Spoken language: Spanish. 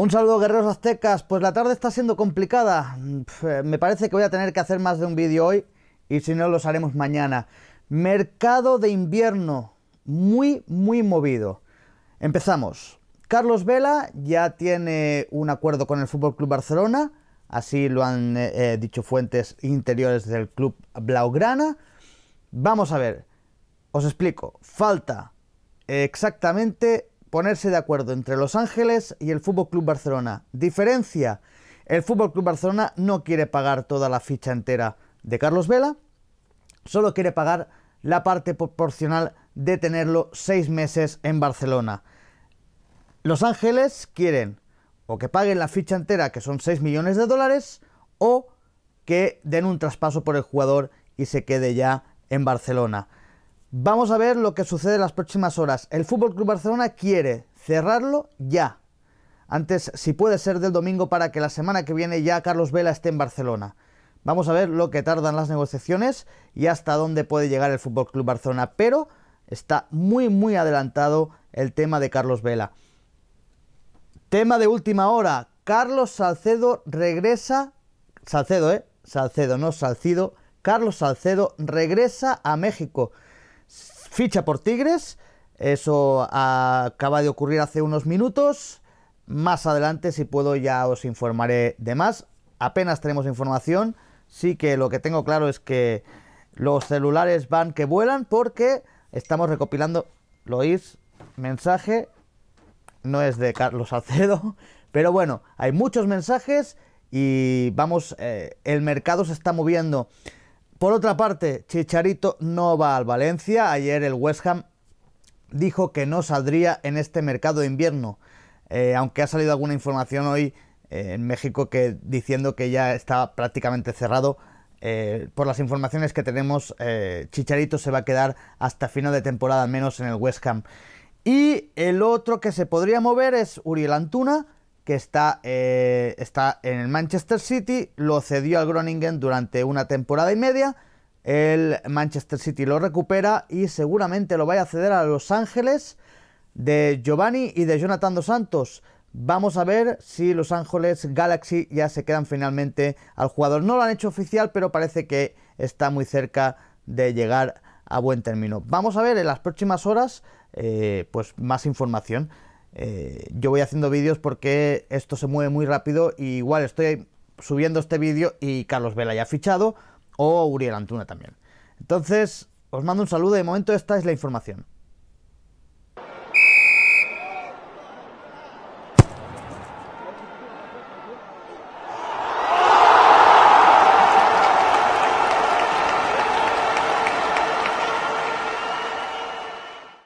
Un saludo guerreros aztecas, pues la tarde está siendo complicada. Eh, me parece que voy a tener que hacer más de un vídeo hoy y si no los haremos mañana. Mercado de invierno, muy, muy movido. Empezamos. Carlos Vela ya tiene un acuerdo con el FC Club Barcelona, así lo han eh, eh, dicho fuentes interiores del club Blaugrana. Vamos a ver, os explico, falta exactamente ponerse de acuerdo entre Los Ángeles y el Fútbol Club Barcelona. Diferencia: el Fútbol Club Barcelona no quiere pagar toda la ficha entera de Carlos Vela, solo quiere pagar la parte proporcional de tenerlo seis meses en Barcelona. Los Ángeles quieren o que paguen la ficha entera, que son 6 millones de dólares, o que den un traspaso por el jugador y se quede ya en Barcelona. Vamos a ver lo que sucede en las próximas horas. El Fútbol Club Barcelona quiere cerrarlo ya. Antes, si puede ser del domingo, para que la semana que viene ya Carlos Vela esté en Barcelona. Vamos a ver lo que tardan las negociaciones y hasta dónde puede llegar el Fútbol Club Barcelona. Pero está muy, muy adelantado el tema de Carlos Vela. Tema de última hora. Carlos Salcedo regresa. Salcedo, ¿eh? Salcedo, no Salcido. Carlos Salcedo regresa a México ficha por Tigres. Eso acaba de ocurrir hace unos minutos. Más adelante, si puedo, ya os informaré de más. Apenas tenemos información. Sí que lo que tengo claro es que los celulares van que vuelan porque estamos recopilando. ¿Lo oís? Mensaje. No es de Carlos Acedo. Pero bueno, hay muchos mensajes y vamos, eh, el mercado se está moviendo por otra parte, Chicharito no va al Valencia. Ayer el West Ham dijo que no saldría en este mercado de invierno, eh, aunque ha salido alguna información hoy eh, en México que diciendo que ya está prácticamente cerrado. Eh, por las informaciones que tenemos, Chicharito se va a quedar hasta final de temporada, al menos en el West Ham. Y el otro que se podría mover es Uriel Antuna, que está, eh, está en el Manchester City, lo cedió al Groningen durante una temporada y media, el Manchester City lo recupera y seguramente lo vaya a ceder a Los Ángeles de Giovanni y de Jonathan Dos Santos. Vamos a ver si Los Ángeles Galaxy ya se quedan finalmente al jugador. No lo han hecho oficial, pero parece que está muy cerca de llegar a buen término. Vamos a ver en las próximas horas eh, pues más información. Eh, yo voy haciendo vídeos porque esto se mueve muy rápido y igual estoy subiendo este vídeo y Carlos Vela ya ha fichado o Uriel Antuna también. Entonces, os mando un saludo. De momento esta es la información.